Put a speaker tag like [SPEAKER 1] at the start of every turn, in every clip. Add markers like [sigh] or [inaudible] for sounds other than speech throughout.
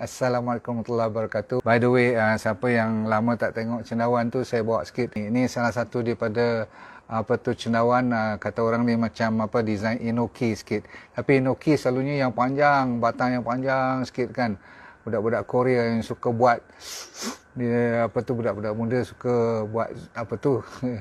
[SPEAKER 1] Assalamualaikum warahmatullahi wabarakatuh. By the way, uh, siapa yang lama tak tengok cendawan tu, saya bawa sikit. Ini salah satu daripada apa tu cendawan uh, kata orang ni macam apa design inoki sikit. Tapi inoki selalunya yang panjang, batang yang panjang sikit kan. Budak-budak Korea yang suka buat dia apa tu budak-budak muda suka buat apa tu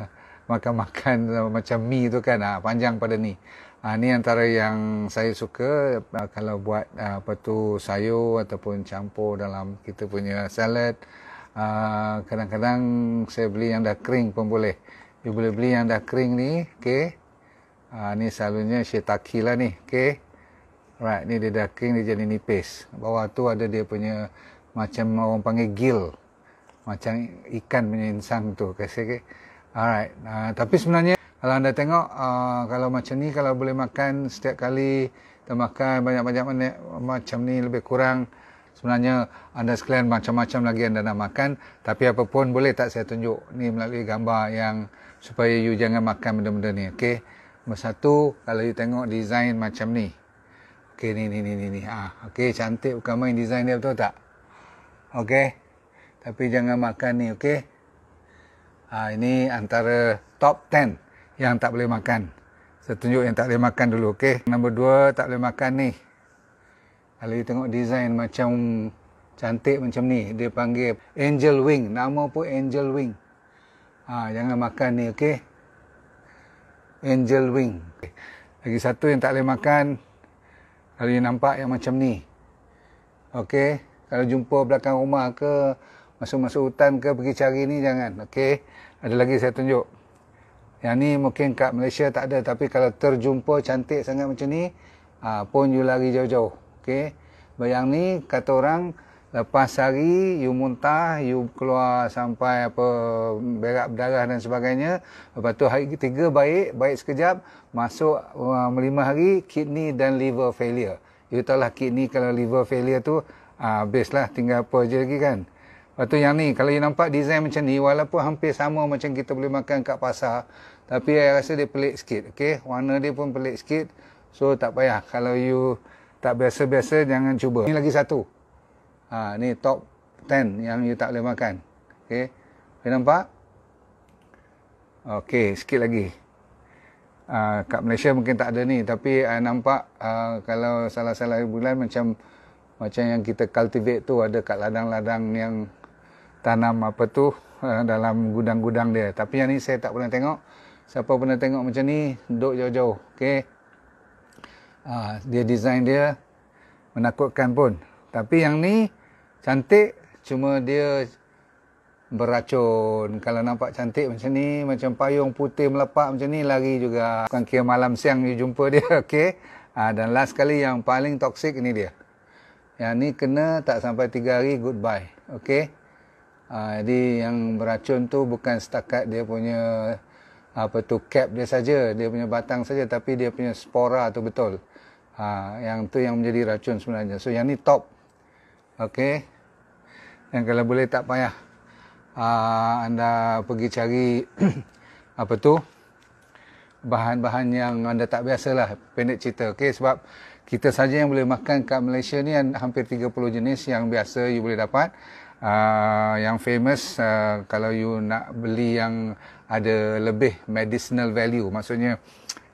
[SPEAKER 1] [laughs] makan-makan uh, macam mie tu kan uh, panjang pada ni. Uh, ni antara yang saya suka ah, kalau buat uh, ah, apa tu sayur ataupun campur dalam kita punya salad. kadang-kadang saya beli yang dah kering pun boleh. You boleh beli yang dah kering ni, okay? Uh, ni selalunya shiitake lah ni, okay? Right, ni dia dah kering dia jadi nipis. Bawah tu ada dia punya macam orang panggil gill. Macam ikan punya insang tu, okay? Alright. Uh, tapi sebenarnya kalau anda tengok uh, kalau macam ni kalau boleh makan setiap kali kita makan banyak-banyak macam ni lebih kurang sebenarnya anda sekalian macam-macam lagi anda nak makan tapi apa pun boleh tak saya tunjuk ni melalui gambar yang supaya you jangan makan benda-benda ni okay? Nombor satu kalau you tengok design macam ni. okay ni ni ni ni ni. Ah okay cantik bukan main design dia betul tak? Okay, Tapi jangan makan ni okay? Ah ini antara top 10 yang tak boleh makan. Saya tunjuk yang tak boleh makan dulu, okey. Nombor dua, tak boleh makan ni. Kalau you tengok desain macam cantik macam ni, dia panggil Angel Wing. Nama pun Angel Wing. Ha, jangan makan ni, okey. Angel Wing. Okay. Lagi satu yang tak boleh makan, kalau you nampak yang macam ni. Okey, kalau jumpa belakang rumah ke, masuk-masuk hutan ke pergi cari ni, jangan. Okey, ada lagi saya tunjuk. Yang ni mungkin kat Malaysia tak ada tapi kalau terjumpa cantik sangat macam ni uh, pun you lari jauh-jauh. Okay, Bayang ni kata orang lepas hari you muntah, you keluar sampai apa berak berdarah dan sebagainya. Lepas tu hari ketiga baik, baik sekejap masuk uh, lima hari kidney dan liver failure. You tahu lah kidney kalau liver failure tu uh, habislah tinggal apa je lagi kan. Lepas yang ni, kalau you nampak design macam ni, walaupun hampir sama macam kita boleh makan kat pasar, tapi saya rasa dia pelik sikit, okay? Warna dia pun pelik sikit. So, tak payah. Kalau you tak biasa-biasa, jangan cuba. Ini lagi satu. Ha, ni top 10 yang you tak boleh makan. Okay? You nampak? Okay, sikit lagi. Uh, kat Malaysia mungkin tak ada ni tapi saya nampak uh, kalau salah-salah bulan macam macam yang kita cultivate tu ada kat ladang-ladang yang tanam apa tu uh, dalam gudang-gudang dia. Tapi yang ni saya tak pernah tengok. Siapa pernah tengok macam ni, duduk jauh-jauh. Okey. Uh, dia design dia menakutkan pun. Tapi yang ni cantik, cuma dia beracun. Kalau nampak cantik macam ni, macam payung putih melepak macam ni, lari juga. Bukan kira malam siang you jumpa dia, [laughs] Okey. Uh, dan last kali yang paling toksik ini dia. Yang ni kena tak sampai tiga hari, goodbye. Okey. Uh, jadi yang beracun tu bukan setakat dia punya apa tu cap dia saja, dia punya batang saja tapi dia punya spora tu betul. Ha, yang tu yang menjadi racun sebenarnya. So yang ni top. Okey. Yang kalau boleh tak payah ha, anda pergi cari [clears throat] apa tu bahan-bahan yang anda tak biasalah pendek cerita. Okey sebab kita saja yang boleh makan kat Malaysia ni hampir 30 jenis yang biasa you boleh dapat. Ah, yang famous uh, kalau you nak beli yang ada lebih medicinal value maksudnya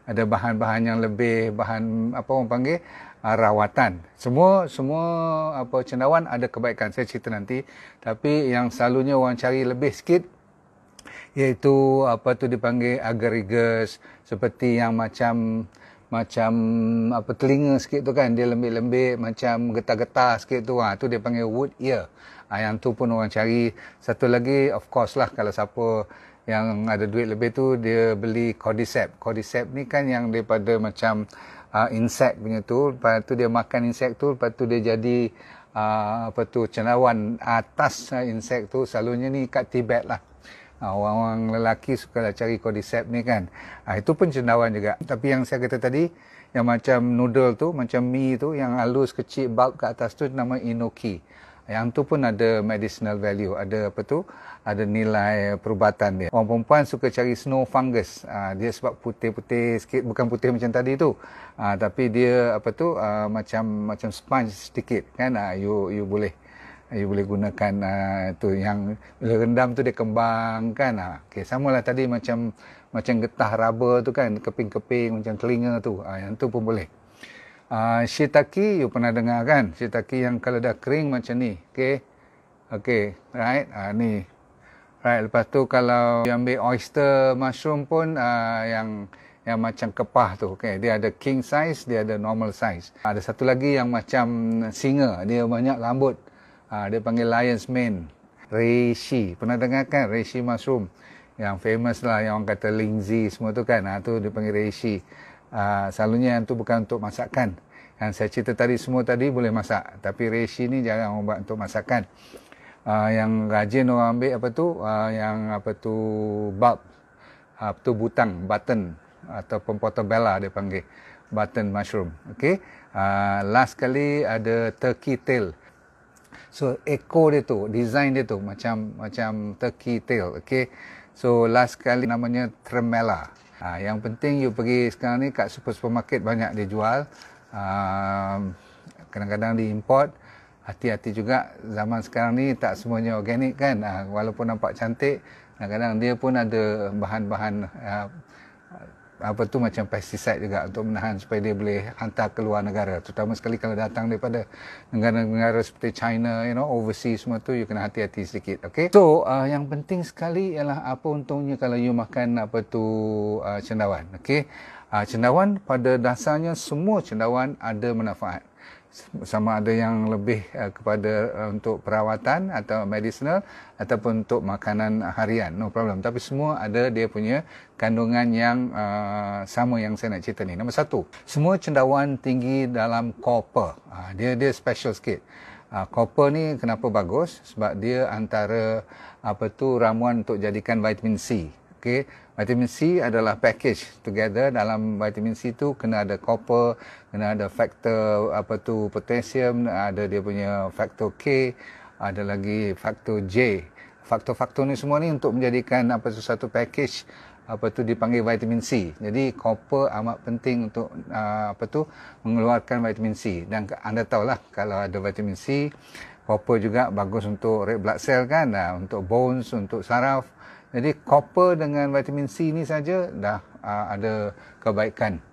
[SPEAKER 1] ada bahan-bahan yang lebih bahan apa orang panggil uh, rawatan semua semua apa cendawan ada kebaikan saya cerita nanti tapi yang selalunya orang cari lebih sikit iaitu apa tu dipanggil agarigus seperti yang macam macam apa telinga sikit tu kan dia lembik-lembik macam getah-getah sikit tu ha. tu dia panggil wood ear Ha, yang tu pun orang cari. Satu lagi, of course lah kalau siapa yang ada duit lebih tu, dia beli cordyceps. Cordyceps ni kan yang daripada macam uh, insect punya tu. Lepas tu dia makan insect tu, lepas tu dia jadi uh, apa tu cenawan atas uh, insect tu. Selalunya ni kat Tibet lah. Orang-orang lelaki suka lah cari kodisep ni kan. Ha, itu pun cendawan juga. Tapi yang saya kata tadi, yang macam noodle tu, macam mie tu, yang halus kecil bulb kat atas tu nama enoki. Yang tu pun ada medicinal value, ada apa tu? Ada nilai perubatan dia. Orang perempuan suka cari snow fungus. Ah, dia sebab putih-putih sikit, bukan putih macam tadi tu. Ah, tapi dia apa tu? Ah, macam macam sponge sedikit kan. you you boleh you boleh gunakan tu yang rendam tu dia kembang kan. sama lah tadi macam macam getah rubber tu kan, keping-keping macam telinga tu. yang tu pun boleh. Uh, shiitake, you pernah dengar kan? Shiitake yang kalau dah kering macam ni. Okay? Okay, right? Uh, ni. Right, lepas tu kalau you ambil oyster mushroom pun uh, yang yang macam kepah tu. Okay, dia ada king size, dia ada normal size. Uh, ada satu lagi yang macam singa. Dia banyak rambut. Uh, dia panggil lion's mane. Reishi. Pernah dengar kan? Reishi mushroom. Yang famous lah, yang orang kata Lingzi semua tu kan. Itu tu dia panggil Reishi. Ah, selalunya yang tu bukan untuk masakan. Yang saya cerita tadi semua tadi boleh masak. Tapi reishi ni jarang orang buat untuk masakan. Uh, yang rajin orang ambil apa tu? Uh, yang apa tu bulb. Apa tu butang, button. Atau portobello dia panggil. Button mushroom. Okay. Uh, last kali ada turkey tail. So echo dia tu, design dia tu macam macam turkey tail. Okay. So last kali namanya tremella. Ha, yang penting you pergi sekarang ni kat super supermarket banyak dia jual. Ha, kadang-kadang diimport. Hati-hati juga zaman sekarang ni tak semuanya organik kan. Ha, walaupun nampak cantik, kadang-kadang dia pun ada bahan-bahan ha, apa tu macam pesticide juga untuk menahan supaya dia boleh hantar ke luar negara terutama sekali kalau datang daripada negara-negara seperti China you know overseas semua tu you kena hati-hati sikit okey so uh, yang penting sekali ialah apa untungnya kalau you makan apa tu uh, cendawan okey Uh, cendawan pada dasarnya semua cendawan ada manfaat sama ada yang lebih uh, kepada uh, untuk perawatan atau medicinal ataupun untuk makanan harian no problem tapi semua ada dia punya kandungan yang uh, sama yang saya nak cerita ni nombor satu, semua cendawan tinggi dalam copper uh, dia dia special sikit uh, copper ni kenapa bagus sebab dia antara apa tu ramuan untuk jadikan vitamin C Okey, vitamin C adalah package together dalam vitamin C tu kena ada copper, kena ada factor apa tu potassium, ada dia punya factor K, ada lagi factor J. Faktor-faktor ni semua ni untuk menjadikan apa tu satu package apa tu dipanggil vitamin C. Jadi copper amat penting untuk ah, apa tu mengeluarkan vitamin C dan anda tahulah kalau ada vitamin C copper juga bagus untuk red blood cell kan uh, untuk bones untuk saraf jadi copper dengan vitamin C ni saja dah uh, ada kebaikan.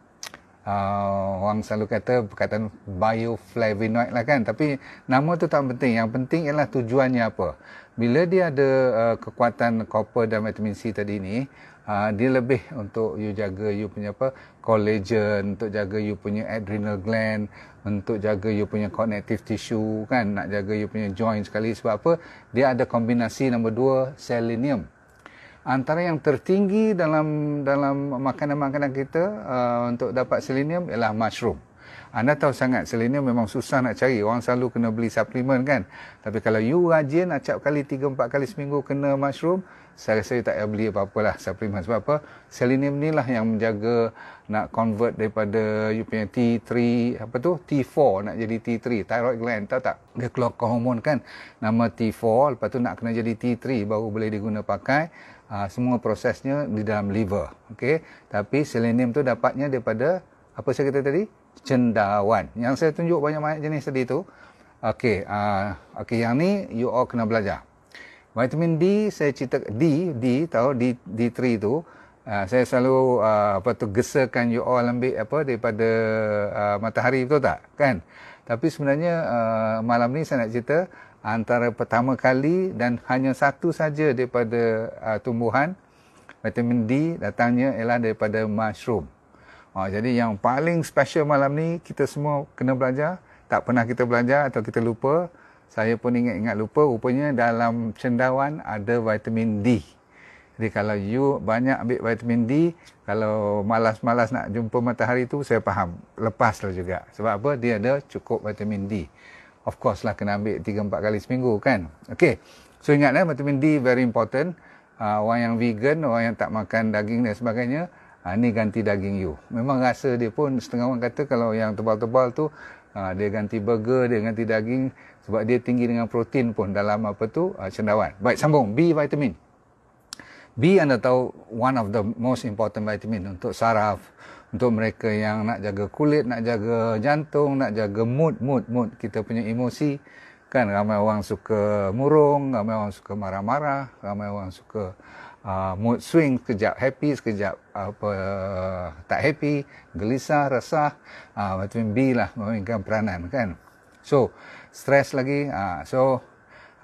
[SPEAKER 1] Uh, orang selalu kata perkataan bioflavonoid lah kan tapi nama tu tak penting yang penting ialah tujuannya apa bila dia ada uh, kekuatan copper dan vitamin C tadi ni uh, dia lebih untuk you jaga you punya apa collagen untuk jaga you punya adrenal gland untuk jaga you punya connective tissue kan nak jaga you punya joint sekali sebab apa dia ada kombinasi nombor dua selenium antara yang tertinggi dalam dalam makanan-makanan kita uh, untuk dapat selenium ialah mushroom. Anda tahu sangat selenium memang susah nak cari. Orang selalu kena beli suplemen kan. Tapi kalau you rajin acap kali 3 4 kali seminggu kena mushroom, saya rasa you tak payah beli apa-apalah suplemen sebab apa? Selenium ni lah yang menjaga nak convert daripada you punya T3 apa tu? T4 nak jadi T3 thyroid gland tahu tak? Dia keluar hormon kan nama T4 lepas tu nak kena jadi T3 baru boleh diguna pakai Ah, semua prosesnya di dalam liver. Okey. Tapi selenium tu dapatnya daripada apa saya kata tadi? Cendawan. Yang saya tunjuk banyak-banyak jenis tadi tu. Okey, uh, okey yang ni you all kena belajar. Vitamin D saya cerita D D tahu D D3 tu uh, saya selalu uh, apa tu gesakan you all ambil apa daripada uh, matahari betul tak? Kan? Tapi sebenarnya uh, malam ni saya nak cerita antara pertama kali dan hanya satu saja daripada uh, tumbuhan vitamin D datangnya ialah daripada mushroom. Uh, jadi yang paling special malam ni kita semua kena belajar, tak pernah kita belajar atau kita lupa. Saya pun ingat-ingat lupa rupanya dalam cendawan ada vitamin D. Jadi kalau you banyak ambil vitamin D, kalau malas-malas nak jumpa matahari tu saya faham. Lepaslah juga. Sebab apa? Dia ada cukup vitamin D of course lah kena ambil 3 4 kali seminggu kan okey so ingatlah eh, vitamin D very important uh, orang yang vegan orang yang tak makan daging dan sebagainya uh, ni ganti daging you memang rasa dia pun setengah orang kata kalau yang tebal-tebal tu uh, dia ganti burger dia ganti daging sebab dia tinggi dengan protein pun dalam apa tu uh, cendawan baik sambung B vitamin B anda tahu one of the most important vitamin untuk saraf untuk mereka yang nak jaga kulit, nak jaga jantung, nak jaga mood, mood, mood kita punya emosi. Kan ramai orang suka murung, ramai orang suka marah-marah, ramai orang suka uh, mood swing sekejap happy, sekejap apa uh, tak happy, gelisah, resah. Uh, vitamin B lah memainkan peranan kan. So, stres lagi. Uh, so,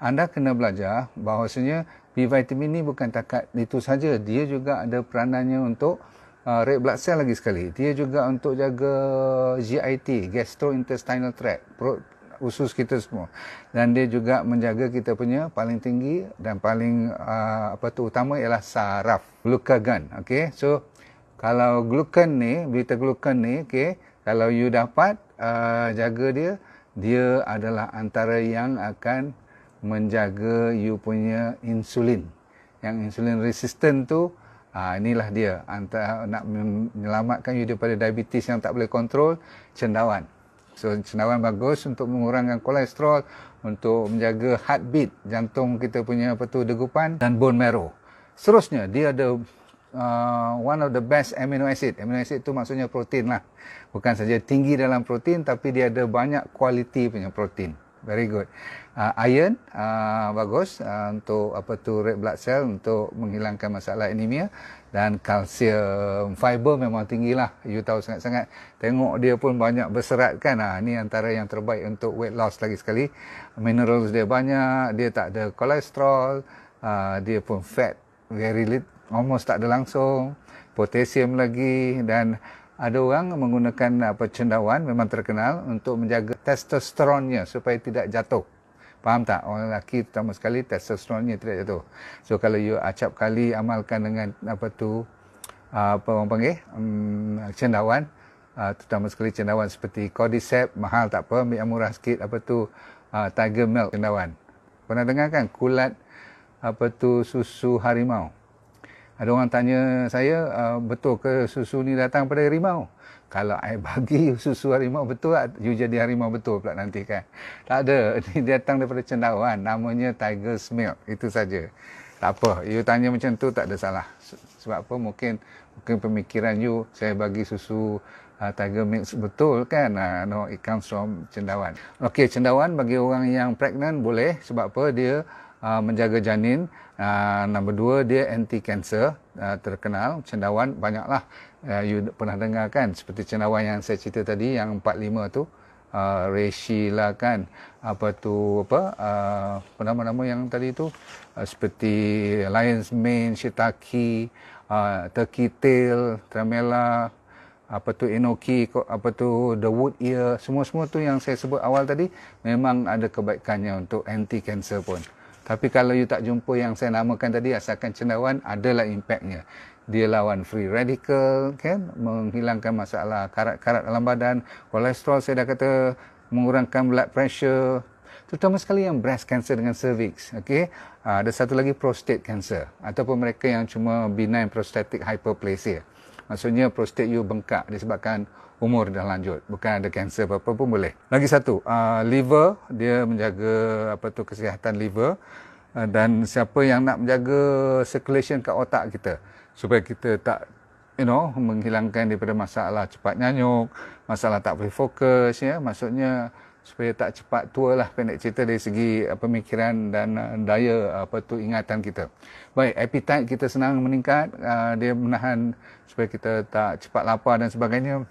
[SPEAKER 1] anda kena belajar bahawasanya B vitamin ni bukan takat itu saja. Dia juga ada peranannya untuk uh, red blood cell lagi sekali. Dia juga untuk jaga GIT, gastrointestinal tract, perut, usus kita semua. Dan dia juga menjaga kita punya paling tinggi dan paling uh, apa tu utama ialah saraf, glukagon. Okay, so kalau glucan ni, beta glucan ni, okay, kalau you dapat uh, jaga dia, dia adalah antara yang akan menjaga you punya insulin. Yang insulin resistant tu, Ah inilah dia Anta nak menyelamatkan you daripada diabetes yang tak boleh kontrol, cendawan. So cendawan bagus untuk mengurangkan kolesterol, untuk menjaga heartbeat, jantung kita punya apa tu degupan dan bone marrow. Seterusnya dia ada uh, one of the best amino acid. Amino acid tu maksudnya protein lah. Bukan saja tinggi dalam protein tapi dia ada banyak kualiti punya protein. Very good. Uh, iron uh, bagus uh, untuk apa tu red blood cell untuk menghilangkan masalah anemia dan kalsium fiber memang tinggilah. You tahu sangat-sangat. Tengok dia pun banyak berserat kan. Ah uh, ni antara yang terbaik untuk weight loss lagi sekali. Minerals dia banyak, dia tak ada kolesterol, uh, dia pun fat very little almost tak ada langsung. Potassium lagi dan ada orang menggunakan apa uh, cendawan memang terkenal untuk menjaga testosteronnya supaya tidak jatuh. Faham tak? Orang lelaki terutama sekali testosteronnya tidak jatuh. So kalau you acap kali amalkan dengan apa tu uh, apa orang panggil um, cendawan uh, terutama sekali cendawan seperti cordyceps mahal tak apa ambil yang murah sikit apa tu uh, tiger milk cendawan. Pernah dengar kan kulat apa tu susu harimau? ada orang tanya saya uh, betul ke susu ni datang pada harimau kalau saya [laughs] bagi susu harimau betul tak lah, you jadi harimau betul pula nanti kan tak ada Ini [laughs] datang daripada cendawan namanya tiger's milk itu saja tak apa you tanya macam tu tak ada salah sebab apa mungkin mungkin pemikiran you saya bagi susu Uh, tiger milk betul kan uh, no it comes from cendawan okey cendawan bagi orang yang pregnant boleh sebab apa dia Ah, menjaga janin. Uh, nombor dua, dia anti kanser uh, ah, terkenal. Cendawan banyaklah. Uh, you pernah dengar kan? Seperti cendawan yang saya cerita tadi, yang 45 tu. Uh, reishi lah kan. Apa tu, apa? Uh, nama-nama yang tadi tu? Uh, seperti lion's mane, shiitake, uh, turkey tail, tremella, apa tu enoki apa tu the wood ear semua-semua tu yang saya sebut awal tadi memang ada kebaikannya untuk anti kanser pun tapi kalau you tak jumpa yang saya namakan tadi, asalkan cendawan, adalah impactnya. Dia lawan free radical, kan? menghilangkan masalah karat-karat dalam badan, kolesterol saya dah kata, mengurangkan blood pressure, terutama sekali yang breast cancer dengan cervix. Okay? Ah, ada satu lagi prostate cancer, ataupun mereka yang cuma benign prostatic hyperplasia. Maksudnya prostate you bengkak disebabkan umur dah lanjut bukan ada kanser apa-apa pun boleh lagi satu uh, liver dia menjaga apa tu kesihatan liver uh, dan siapa yang nak menjaga circulation kat otak kita supaya kita tak you know menghilangkan daripada masalah cepat nyanyuk masalah tak boleh fokus ya maksudnya supaya tak cepat tua lah pendek cerita dari segi uh, pemikiran dan uh, daya apa tu ingatan kita. Baik, appetite kita senang meningkat, uh, dia menahan supaya kita tak cepat lapar dan sebagainya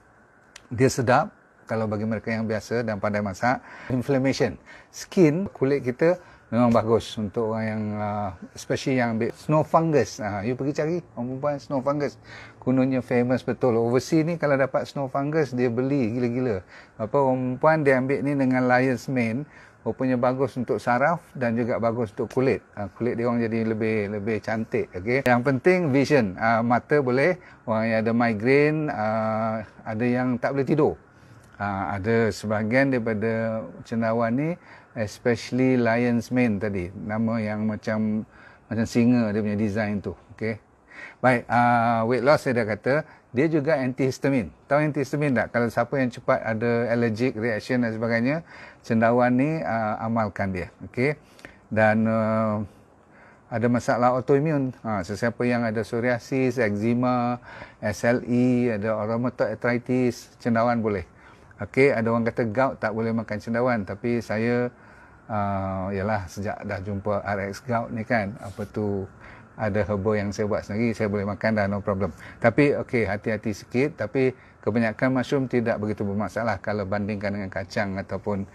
[SPEAKER 1] dia sedap kalau bagi mereka yang biasa dan pandai masak. Inflammation. Skin, kulit kita memang bagus untuk orang yang uh, especially yang ambil snow fungus. Uh, you pergi cari orang perempuan snow fungus. Kononnya famous betul. Overseas ni kalau dapat snow fungus dia beli gila-gila. Apa orang perempuan dia ambil ni dengan lion's mane rupanya bagus untuk saraf dan juga bagus untuk kulit. Uh, kulit dia orang jadi lebih lebih cantik. Okay. Yang penting vision. Uh, mata boleh. Orang yang ada migraine, uh, ada yang tak boleh tidur. Uh, ada sebahagian daripada cendawan ni, especially lion's mane tadi. Nama yang macam macam singa dia punya design tu. Okay. Baik, uh, weight loss saya dah kata dia juga antihistamin. Tahu antihistamin tak? Kalau siapa yang cepat ada allergic reaction dan sebagainya, cendawan ni uh, amalkan dia. Okey. Dan uh, ada masalah autoimun. Ha, sesiapa yang ada psoriasis, eczema, SLE, ada rheumatoid arthritis, cendawan boleh. Okey, ada orang kata gout tak boleh makan cendawan, tapi saya uh, yalah sejak dah jumpa RX gout ni kan, apa tu ada herbal yang saya buat sendiri, saya boleh makan dah no problem. Tapi okey, hati-hati sikit. Tapi kebanyakan mushroom tidak begitu bermasalah kalau bandingkan dengan kacang ataupun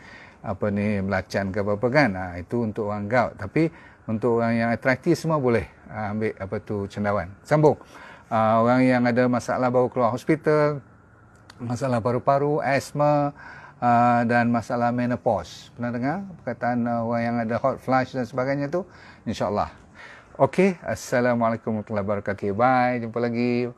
[SPEAKER 1] apa ni melacan, ke apa-apa kan. Ha, itu untuk orang gout. Tapi untuk orang yang atraktif semua boleh ha, ambil apa tu cendawan. Sambung. Ha, orang yang ada masalah baru keluar hospital, masalah paru-paru, asma, Uh, dan masalah menopause. Pernah dengar perkataan orang yang ada hot flash dan sebagainya tu? InsyaAllah Okay, Assalamualaikum warahmatullahi wabarakatuh. Bye, jumpa lagi.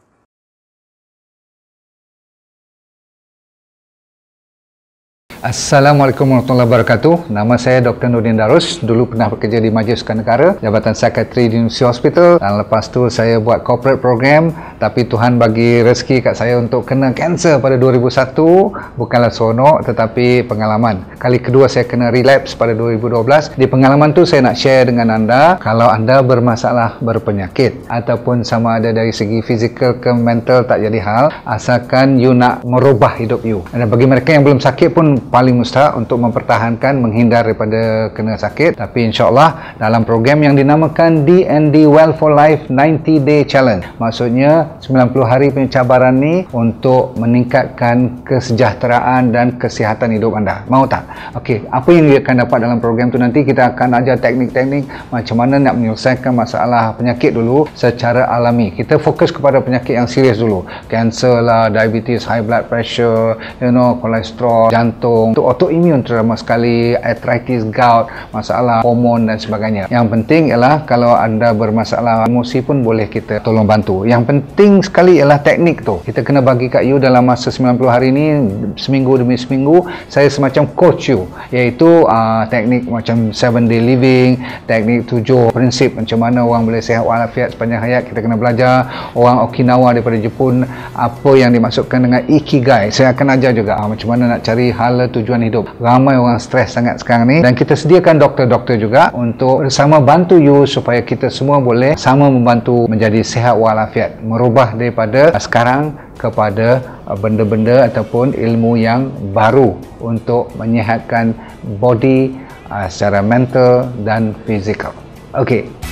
[SPEAKER 1] Assalamualaikum warahmatullahi wabarakatuh. Nama saya Dr. Nurdin Darus. Dulu pernah bekerja di Majlis Sukan Negara, Jabatan Sekretari di Universiti Hospital. Dan lepas tu saya buat corporate program. Tapi Tuhan bagi rezeki kat saya untuk kena kanser pada 2001. Bukanlah seronok tetapi pengalaman. Kali kedua saya kena relapse pada 2012. Di pengalaman tu saya nak share dengan anda. Kalau anda bermasalah berpenyakit ataupun sama ada dari segi fizikal ke mental tak jadi hal. Asalkan you nak merubah hidup you. Dan bagi mereka yang belum sakit pun paling mustahak untuk mempertahankan menghindar daripada kena sakit tapi insyaAllah dalam program yang dinamakan D&D Well for Life 90 Day Challenge maksudnya 90 hari punya ni untuk meningkatkan kesejahteraan dan kesihatan hidup anda mau tak? ok apa yang dia akan dapat dalam program tu nanti kita akan ajar teknik-teknik macam mana nak menyelesaikan masalah penyakit dulu secara alami kita fokus kepada penyakit yang serius dulu cancer lah diabetes high blood pressure you know kolesterol jantung jantung untuk autoimun terutama sekali arthritis gout masalah hormon dan sebagainya yang penting ialah kalau anda bermasalah emosi pun boleh kita tolong bantu yang penting sekali ialah teknik tu kita kena bagi kat you dalam masa 90 hari ni seminggu demi seminggu saya semacam coach you iaitu uh, teknik macam 7 day living teknik 7 prinsip macam mana orang boleh sehat, walafiat sepanjang hayat kita kena belajar orang Okinawa daripada Jepun apa yang dimaksudkan dengan Ikigai saya akan ajar juga uh, macam mana nak cari hala adalah tujuan hidup. Ramai orang stres sangat sekarang ni dan kita sediakan doktor-doktor juga untuk sama bantu you supaya kita semua boleh sama membantu menjadi sehat walafiat. Merubah daripada sekarang kepada benda-benda ataupun ilmu yang baru untuk menyehatkan body ah, secara mental dan fizikal. Okey,